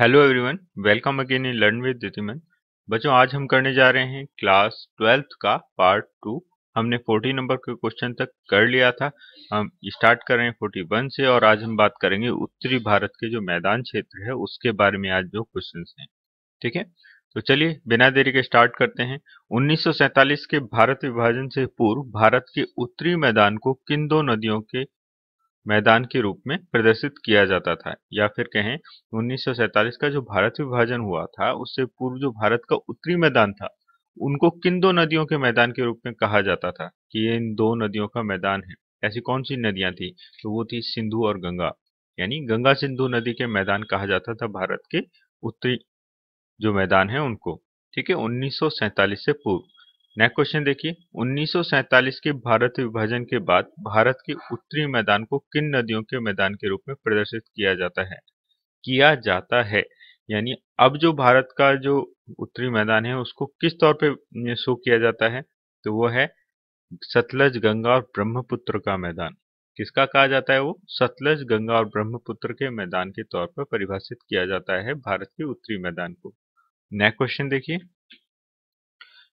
hello everyone welcome again in learn with विदिमन बच्चों आज हम करने जा रहे हैं क्लास ट्वेल्थ का पार्ट टू हमने फोर्टी नंबर के क्वेश्चन तक कर लिया था हम स्टार्ट कर रहे हैं वन से और आज हम बात करेंगे उत्तरी भारत के जो मैदान क्षेत्र है उसके बारे में आज जो क्वेश्चन हैं ठीक है तो चलिए बिना देरी के स्टार्ट करते हैं उन्नीस के भारत विभाजन से पूर्व भारत के उत्तरी मैदान को किन दो नदियों के मैदान के रूप में प्रदर्शित किया जाता था या फिर कहें 1947 का जो भारत विभाजन हुआ था उससे पूर्व जो भारत का उत्तरी मैदान था उनको किन दो नदियों के मैदान के रूप में कहा जाता था कि ये इन दो नदियों का मैदान है ऐसी कौन सी नदियां थी तो वो थी सिंधु और गंगा यानी गंगा सिंधु नदी के मैदान कहा जाता था भारत के उत्तरी जो मैदान है उनको ठीक है उन्नीस से पूर्व नेक्स्ट क्वेश्चन देखिए उन्नीस के भारत विभाजन के बाद भारत के उत्तरी मैदान को किन नदियों के मैदान के रूप में प्रदर्शित किया जाता है किया जाता है यानी अब जो भारत का जो उत्तरी मैदान है उसको किस तौर पे शो किया जाता है तो वो है सतलज गंगा और ब्रह्मपुत्र का मैदान किसका कहा जाता है वो सतलज गंगा और ब्रह्मपुत्र के मैदान के तौर पर परिभाषित किया जाता है भारत के उत्तरी मैदान को नेक्स्ट क्वेश्चन देखिए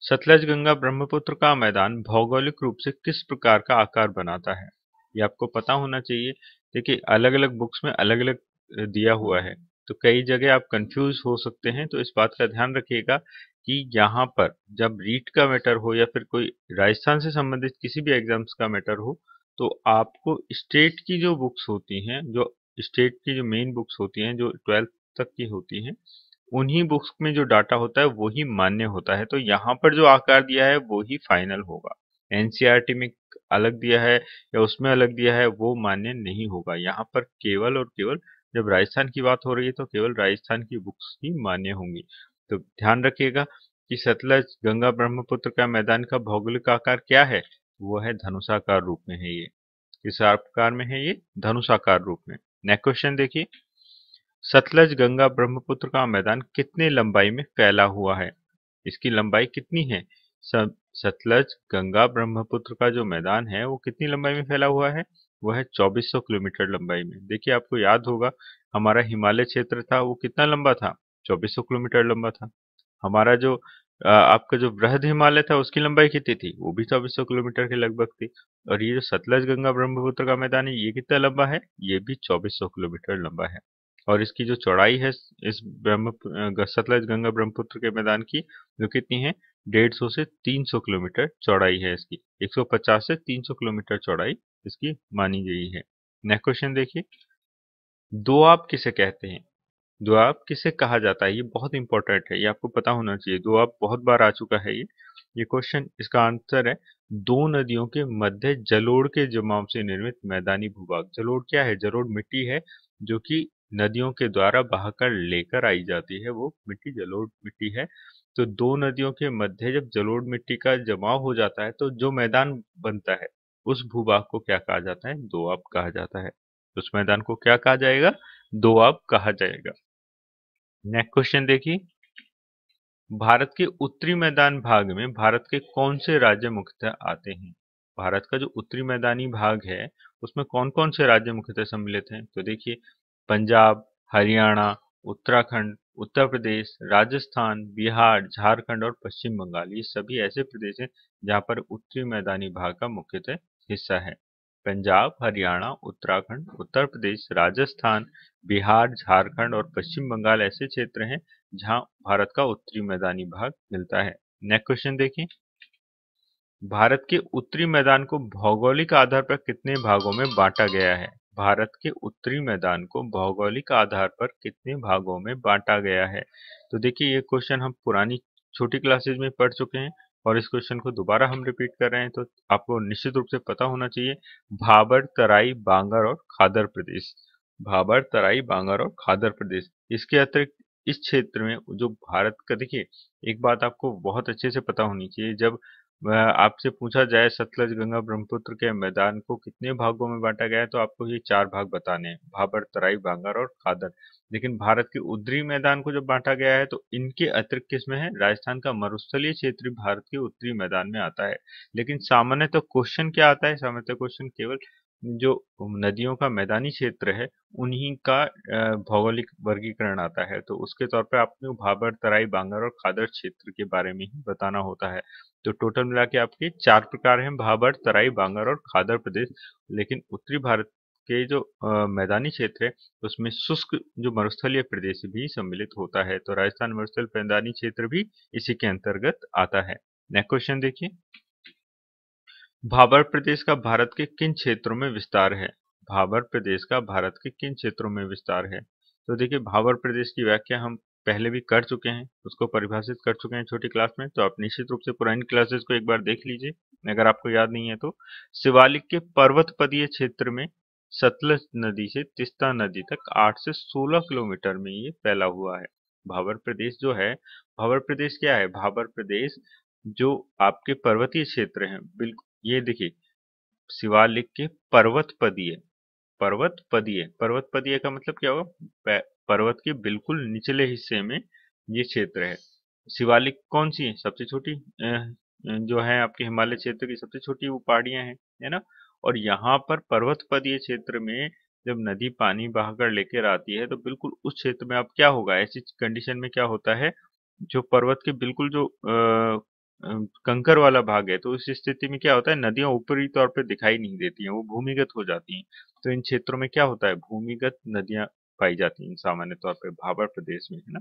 सतलज गंगा ब्रह्मपुत्र का मैदान भौगोलिक रूप से किस प्रकार का आकार बनाता है ये आपको पता होना चाहिए देखिए अलग अलग बुक्स में अलग अलग दिया हुआ है तो कई जगह आप कंफ्यूज हो सकते हैं तो इस बात का ध्यान रखिएगा कि यहाँ पर जब रीट का मैटर हो या फिर कोई राजस्थान से संबंधित किसी भी एग्जाम्स का मैटर हो तो आपको स्टेट की जो बुक्स होती हैं जो स्टेट की जो मेन बुक्स होती हैं जो ट्वेल्थ तक की होती हैं उन्हीं बुक्स में जो डाटा होता है वही मान्य होता है तो यहाँ पर जो आकार दिया है वही फाइनल होगा एनसीईआरटी e में अलग दिया है या उसमें अलग दिया है वो मान्य नहीं होगा यहाँ पर केवल और केवल जब राजस्थान की बात हो रही है तो केवल राजस्थान की बुक्स ही मान्य होंगी तो ध्यान रखिएगा कि सतलज गंगा ब्रह्मपुत्र का मैदान का भौगोलिक आकार क्या है वो है धनुषाकार रूप में है ये किस आकार में है ये धनुषाकार रूप में नेक्स्ट क्वेश्चन देखिए सतलज गंगा ब्रह्मपुत्र का मैदान कितने लंबाई में फैला हुआ है इसकी लंबाई कितनी है सतलज गंगा ब्रह्मपुत्र का जो मैदान है वो कितनी लंबाई में फैला हुआ है वह है 2400 किलोमीटर लंबाई में देखिए आपको याद होगा हमारा हिमालय क्षेत्र था वो कितना लंबा था 2400 किलोमीटर लंबा था हमारा जो आपका जो बृहद हिमालय था उसकी लंबाई कितनी थी वो भी चौबीस किलोमीटर के लगभग थी और ये जो सतलज गंगा ब्रह्मपुत्र का मैदान है ये कितना लंबा है ये भी चौबीस किलोमीटर लंबा है और इसकी जो चौड़ाई है इस ब्रह्म सतलज गंगा ब्रह्मपुत्र के मैदान की जो कितनी है डेढ़ सौ से तीन सौ किलोमीटर चौड़ाई है इसकी एक सौ पचास से तीन सौ किलोमीटर चौड़ाई इसकी मानी गई है नेक्स्ट क्वेश्चन देखिए दोआब किसे कहते हैं दोआब किसे कहा जाता है ये बहुत इंपॉर्टेंट है ये आपको पता होना चाहिए दोआब बहुत बार आ चुका है ये ये क्वेश्चन इसका आंसर है दो नदियों के मध्य जलोड़ के जमाव से निर्मित मैदानी भूभाग जलोड़ क्या है जलोड़ मिट्टी है जो कि नदियों के द्वारा बहाकर लेकर आई जाती है वो मिट्टी जलोढ़ मिट्टी है तो दो नदियों के मध्य जब जलोढ़ मिट्टी का जमाव हो जाता है तो जो मैदान बनता है उस भूभाग को क्या कहा जाता है दोआब कहा जाता है उस मैदान को क्या कहा जाएगा दोआब कहा जाएगा नेक्स्ट क्वेश्चन देखिए भारत के उत्तरी मैदान भाग में भारत के कौन से राज्य मुख्यतः आते हैं भारत का जो उत्तरी मैदानी भाग है उसमें कौन कौन से राज्य मुख्यतः सम्मिलित हैं तो देखिए पंजाब हरियाणा उत्तराखंड उत्तर प्रदेश राजस्थान बिहार झारखंड और पश्चिम बंगाल ये सभी ऐसे प्रदेश हैं जहाँ पर उत्तरी मैदानी भाग का मुख्यतः हिस्सा है पंजाब हरियाणा उत्तराखंड उत्तर प्रदेश राजस्थान बिहार झारखंड और पश्चिम बंगाल ऐसे क्षेत्र हैं जहाँ भारत का उत्तरी मैदानी भाग मिलता है नेक्स्ट क्वेश्चन देखिए भारत के उत्तरी मैदान को भौगोलिक आधार पर कितने भागों में बांटा गया है भारत के उत्तरी मैदान को भौगोलिक आधार पर कितने भागों में बांटा गया है तो देखिए ये क्वेश्चन हम पुरानी छोटी क्लासेज में पढ़ चुके हैं और इस क्वेश्चन को दोबारा हम रिपीट कर रहे हैं तो आपको निश्चित रूप से पता होना चाहिए भाबर तराई बांगर और खादर प्रदेश भाबर तराई बांगर और खादर प्रदेश इसके अतिरिक्त इस क्षेत्र में जो भारत का देखिए एक बात आपको बहुत अच्छे से पता होनी चाहिए जब आपसे पूछा जाए सतलज गंगा ब्रह्मपुत्र के मैदान को कितने भागों में बांटा गया है तो आपको ये चार भाग बताने हैं भाबर तराई बांगर और खादर लेकिन भारत के उत्तरी मैदान को जब बांटा गया है तो इनके अतिरिक्त किसमें है राजस्थान का मरुस्थलीय क्षेत्र भारत के उत्तरी मैदान में आता है लेकिन सामान्यतः तो क्वेश्चन क्या आता है सामान्यतः तो क्वेश्चन केवल जो नदियों का मैदानी क्षेत्र है उन्हीं का भौगोलिक वर्गीकरण आता है तो उसके तौर पे आपने भाबर तराई बांगर और खादर क्षेत्र के बारे में ही बताना होता है तो टोटल मिला के आपके चार प्रकार हैं भाबर तराई बांगर और खादर प्रदेश लेकिन उत्तरी भारत के जो मैदानी क्षेत्र है उसमें शुष्क जो मरुस्थलीय प्रदेश भी सम्मिलित होता है तो राजस्थान मरुस्थल मैदानी क्षेत्र भी इसी के अंतर्गत आता है नेक्स्ट क्वेश्चन देखिए भाबर प्रदेश का भारत के किन क्षेत्रों में विस्तार है भाबर प्रदेश का भारत के किन क्षेत्रों में विस्तार है तो देखिए भाबर प्रदेश की व्याख्या हम पहले भी कर चुके हैं उसको परिभाषित कर चुके हैं छोटी क्लास में तो आप निश्चित रूप से पुरानी क्लासेस को एक बार देख लीजिए अगर आपको याद नहीं है तो शिवालिक के पर्वतपदीय क्षेत्र में सतलज नदी से तिस्ता नदी तक 8 से 16 किलोमीटर में ये फैला हुआ है भावर प्रदेश जो है भावर प्रदेश क्या है भावर प्रदेश जो आपके पर्वतीय क्षेत्र हैं बिल्कुल ये देखिए शिवालिक के पर्वत पदीय पर्वत पदीय पर्वत पदीय का मतलब क्या होगा पर्वत के बिल्कुल निचले हिस्से में ये क्षेत्र है शिवालिक कौन सी है सबसे छोटी जो है आपके हिमालय क्षेत्र की सबसे छोटी वो पहाड़ियां हैं है ना और यहाँ पर पर्वत पदीय क्षेत्र में जब नदी पानी बहाकर लेकर आती है तो बिल्कुल उस क्षेत्र में अब क्या होगा ऐसी कंडीशन में क्या होता है जो पर्वत के बिल्कुल जो कंकर वाला भाग है तो उस स्थिति में क्या होता है नदियां ऊपरी तौर पर दिखाई नहीं देती हैं वो भूमिगत हो जाती हैं तो इन क्षेत्रों में क्या होता है भूमिगत नदियां पाई जाती हैं सामान्य तौर पर भाबर प्रदेश में है ना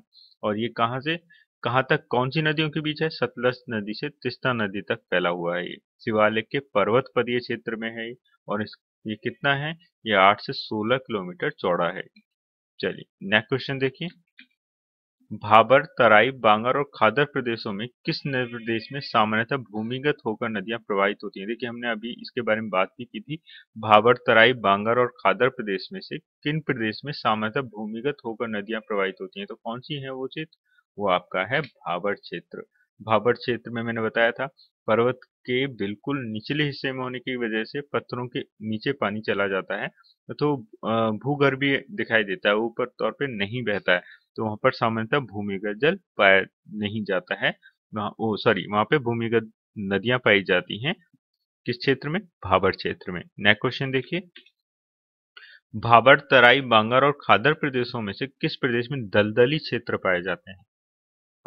और ये कहाँ से कहाँ तक कौन सी नदियों के बीच है सतलज नदी से तिस्ता नदी तक फैला हुआ है ये शिवालय के पर्वत पदीय क्षेत्र में है और इस ये कितना है ये आठ से सोलह किलोमीटर चौड़ा है चलिए नेक्स्ट क्वेश्चन देखिए भाबर तराई बांगर और खादर प्रदेशों में किस प्रदेश में सामान्यतः भूमिगत होकर नदियां प्रवाहित होती हैं देखिए हमने अभी इसके बारे में बात भी की थी भाबर तराई बांगर और खादर प्रदेश में से किन प्रदेश में सामान्यतः भूमिगत होकर नदियां प्रवाहित होती हैं तो कौन सी है वो क्षेत्र वो आपका है भाबर क्षेत्र भाबर क्षेत्र में मैंने बताया था पर्वत के बिल्कुल निचले हिस्से में होने की वजह से पत्थरों के नीचे पानी चला जाता है तो भूगर्भी दिखाई देता है ऊपर तौर पे नहीं बहता है तो वहां पर सामान्यतः भूमिगत जल पाया नहीं जाता है ओ सॉरी वहां पे भूमिगत नदियां पाई जाती हैं किस क्षेत्र में भाबर क्षेत्र में नेक्स्ट क्वेश्चन देखिए भाबर तराई बांगर और खादर प्रदेशों में से किस प्रदेश में दलदली क्षेत्र पाए जाते हैं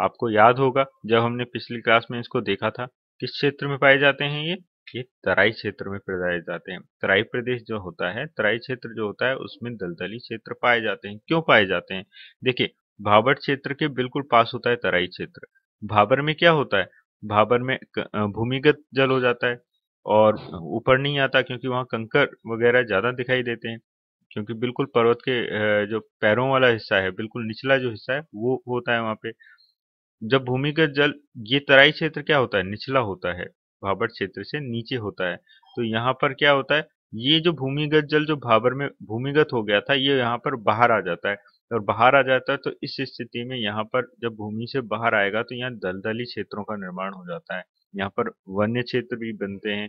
आपको याद होगा जब हमने पिछली क्लास में इसको देखा था किस क्षेत्र में पाए जाते हैं ये ये तराई क्षेत्र में पाए जाते हैं तराई प्रदेश जो होता है तराई क्षेत्र जो होता है उसमें दलदली क्षेत्र पाए जाते हैं क्यों पाए जाते हैं देखिए भाबर क्षेत्र के बिल्कुल पास होता है तराई क्षेत्र भाबर में क्या होता है भाबर में भूमिगत जल हो जाता है और ऊपर नहीं आता क्योंकि वहाँ कंकर वगैरह ज्यादा दिखाई देते हैं क्योंकि बिल्कुल पर्वत के जो पैरों वाला हिस्सा है बिल्कुल निचला जो हिस्सा है वो होता है वहाँ पे जब भूमिगत जल ये तराई क्षेत्र क्या होता है निचला होता है भाबर क्षेत्र से नीचे होता है तो यहाँ पर क्या होता है ये जो भूमिगत जल जो भाबर में भूमिगत हो गया था ये यहाँ पर बाहर आ जाता है और बाहर आ जाता है तो इस स्थिति में यहाँ पर जब भूमि से बाहर आएगा तो यहाँ दलदली क्षेत्रों का निर्माण हो जाता है यहाँ पर वन्य क्षेत्र भी बनते हैं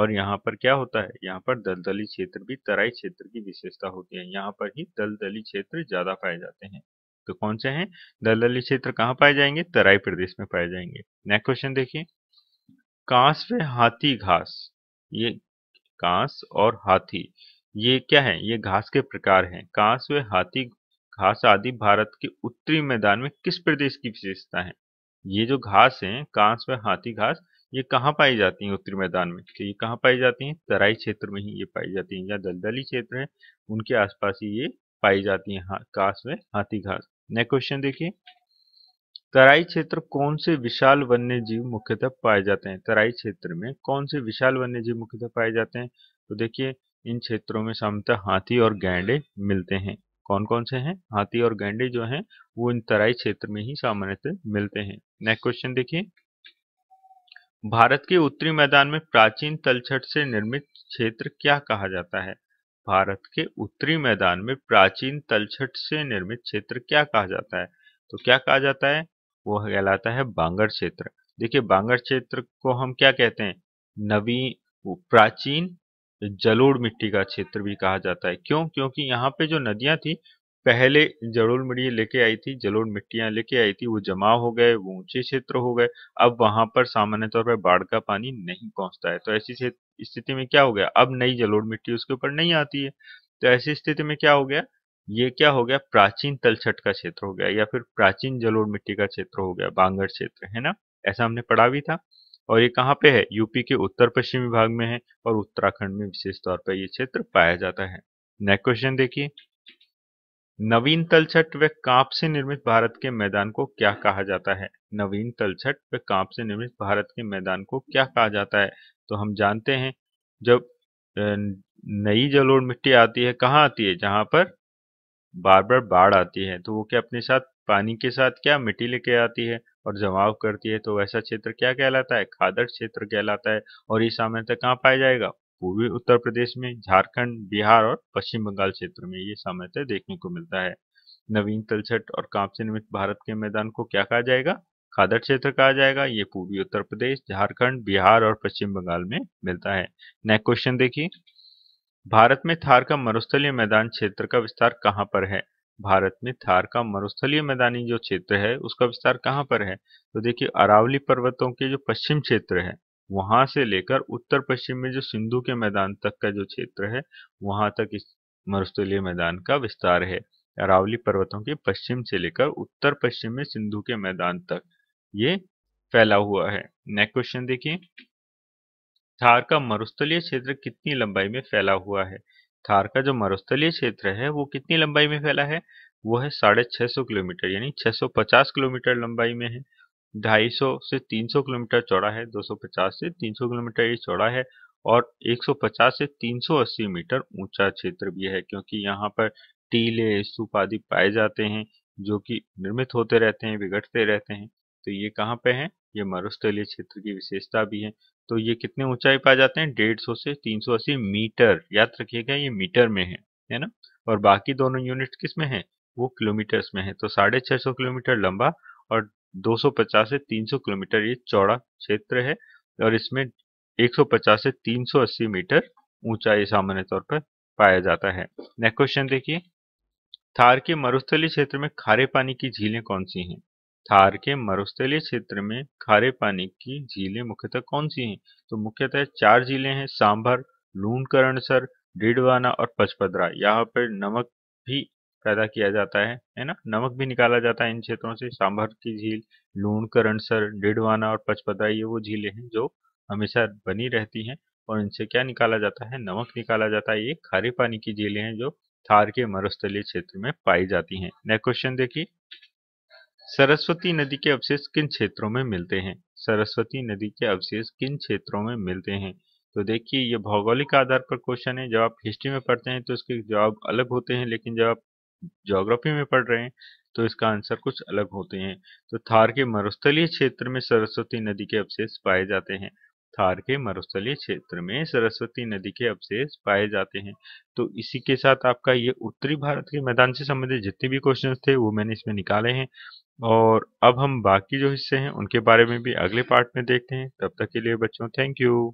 और यहाँ पर क्या होता है यहाँ पर दलदली क्षेत्र भी तराई क्षेत्र की विशेषता होती है यहाँ पर ही दलदली क्षेत्र ज्यादा पाए जाते हैं तो कौन से हैं दलदली क्षेत्र कहाँ पाए जाएंगे तराई प्रदेश में पाए जाएंगे नेक्स्ट क्वेश्चन देखिए कांस व हाथी घास ये कांस और हाथी ये क्या है ये घास के प्रकार हैं कांस व हाथी घास आदि भारत के उत्तरी मैदान में किस प्रदेश की विशेषता है ये जो घास है कांस व हाथी घास ये कहाँ पाई जाती है उत्तरी मैदान में तो ये कहाँ पाई जाती है तराई क्षेत्र में ही ये पाई जाती है या दलदली क्षेत्र है उनके आसपास ही ये पाई जाती है कांस व हाथी घास नेक्स्ट क्वेश्चन देखिए तराई क्षेत्र कौन से विशाल वन्य जीव मुख्यतः पाए जाते हैं तराई क्षेत्र में कौन से विशाल वन्य जीव मुख्यतः पाए जाते हैं तो देखिए इन क्षेत्रों में सामान्यतः हाथी और गैंडे मिलते हैं कौन कौन से हैं हाथी और गैंडे जो हैं वो इन तराई क्षेत्र में ही सामान्यतः मिलते हैं नेक्स्ट क्वेश्चन देखिए भारत के उत्तरी मैदान में प्राचीन तलछट से निर्मित क्षेत्र क्या कहा जाता है भारत के उत्तरी मैदान में प्राचीन तलछट से निर्मित क्षेत्र क्या कहा जाता है तो क्या कहा जाता है वो कहलाता है बांगर क्षेत्र देखिए बांगर क्षेत्र को हम क्या कहते हैं नवी प्राचीन जलोड़ मिट्टी का क्षेत्र भी कहा जाता है क्यों क्योंकि यहाँ पे जो नदियां थी पहले जलोड़ मिट्टी लेके आई थी जलोड़ मिट्टियां लेके आई थी वो जमा हो गए वो ऊंचे क्षेत्र हो गए अब वहां पर सामान्य तौर पर बाढ़ का पानी नहीं पहुंचता है तो ऐसी स्थिति में क्या हो गया अब नई जलोड़ मिट्टी उसके ऊपर नहीं आती है तो ऐसी स्थिति में क्या हो गया ये क्या हो गया प्राचीन तलछट का क्षेत्र हो गया या फिर प्राचीन जलोड़ मिट्टी का क्षेत्र हो गया बांगड़ क्षेत्र है ना ऐसा हमने पढ़ा भी था और ये कहाँ पे है यूपी के उत्तर पश्चिमी भाग में है और उत्तराखंड में विशेष तौर पर यह क्षेत्र पाया जाता है नेक्स्ट क्वेश्चन देखिए नवीन तलछट व कांप से निर्मित भारत के मैदान को क्या कहा जाता है नवीन तलछट व कांप से निर्मित भारत के मैदान को क्या कहा जाता है तो हम जानते हैं जब नई जलोढ़ मिट्टी आती है कहाँ आती है जहां पर बार बार बाढ़ आती है तो वो क्या अपने साथ पानी के साथ क्या मिट्टी लेके आती है और जमाव करती है तो वैसा क्षेत्र क्या कहलाता है खादर क्षेत्र कहलाता है और ये सामान्यतः कहाँ पाया जाएगा पूर्वी उत्तर प्रदेश में झारखंड बिहार और पश्चिम बंगाल क्षेत्र में ये सामान्यतः देखने को मिलता है नवीन तलछट और कांप से निर्मित भारत के मैदान को क्या कहा जाएगा खादर क्षेत्र कहा जाएगा ये पूर्वी उत्तर प्रदेश झारखंड बिहार और पश्चिम बंगाल में मिलता है नेक्स्ट क्वेश्चन देखिए भारत में थार का मरुस्थलीय मैदान क्षेत्र का विस्तार कहाँ पर है भारत में थार का मरुस्थलीय मैदानी जो क्षेत्र है उसका विस्तार कहाँ पर है तो देखिए अरावली पर्वतों के जो पश्चिम क्षेत्र है वहां से लेकर उत्तर पश्चिम में जो सिंधु के मैदान तक का जो क्षेत्र है वहां तक इस मरुस्थलीय मैदान का विस्तार है अरावली पर्वतों के पश्चिम से लेकर उत्तर पश्चिम में सिंधु के मैदान तक ये फैला हुआ है नेक्स्ट क्वेश्चन देखिए थार का मरुस्थलीय क्षेत्र कितनी लंबाई में फैला हुआ है थार का जो मरुस्थलीय क्षेत्र है वो कितनी लंबाई में फैला है वो है साढ़े छह सौ किलोमीटर यानी छह सौ पचास किलोमीटर लंबाई में है ढाई सौ से तीन सौ किलोमीटर चौड़ा है दो सौ पचास से तीन सौ किलोमीटर ये चौड़ा है और एक सौ पचास से तीन सौ अस्सी मीटर ऊंचा क्षेत्र भी है क्योंकि यहाँ पर टीले स्तूप आदि पाए जाते हैं जो कि निर्मित होते रहते हैं बिगड़ते रहते हैं तो ये कहाँ पे है ये मरुस्थलीय क्षेत्र की विशेषता भी है तो ये कितने ऊंचाई पर आ जाते हैं डेढ़ सौ से तीन सौ अस्सी मीटर याद रखिएगा ये मीटर में है है ना और बाकी दोनों यूनिट किस में है वो किलोमीटर्स में है तो साढ़े छह सौ किलोमीटर लंबा और 250 से 300 किलोमीटर ये चौड़ा क्षेत्र है और इसमें 150 से 380 मीटर ऊंचाई सामान्य तौर पर पाया जाता है नेक्स्ट क्वेश्चन देखिए थार के मरुस्थली क्षेत्र में खारे पानी की झीलें कौन सी हैं थार के मरुस्थलीय क्षेत्र में खारे पानी की झीलें मुख्यतः कौन सी हैं तो मुख्यतः चार झीलें हैं सांभर लूनकरणसर डीडवाना और पचपदरा यहाँ पर नमक भी पैदा किया जाता है है ना नमक भी निकाला जाता है इन क्षेत्रों से सांभर की झील लूनकरणसर डिडवाना और पचपदरा ये वो झीलें हैं जो हमेशा बनी रहती हैं और इनसे क्या निकाला जाता है नमक निकाला जाता है ये खारे पानी की झीलें हैं जो थार के मरुस्थलीय क्षेत्र में पाई जाती हैं नेक्स्ट क्वेश्चन देखिए सरस्वती नदी के अवशेष किन क्षेत्रों में मिलते हैं सरस्वती नदी के अवशेष किन क्षेत्रों में मिलते हैं तो देखिए ये भौगोलिक आधार पर क्वेश्चन है जब आप हिस्ट्री में पढ़ते हैं तो इसके जवाब अलग होते हैं लेकिन जब आप ज्योग्राफी में पढ़ रहे हैं तो इसका आंसर कुछ अलग होते हैं तो थार के मरुस्थलीय क्षेत्र में सरस्वती नदी के अवशेष पाए जाते हैं थार के मरुस्थलीय क्षेत्र में सरस्वती नदी के अवशेष पाए जाते हैं तो इसी के साथ आपका ये उत्तरी भारत के मैदान से संबंधित जितने भी क्वेश्चंस थे वो मैंने इसमें निकाले हैं और अब हम बाकी जो हिस्से हैं उनके बारे में भी अगले पार्ट में देखते हैं तब तक के लिए बच्चों थैंक यू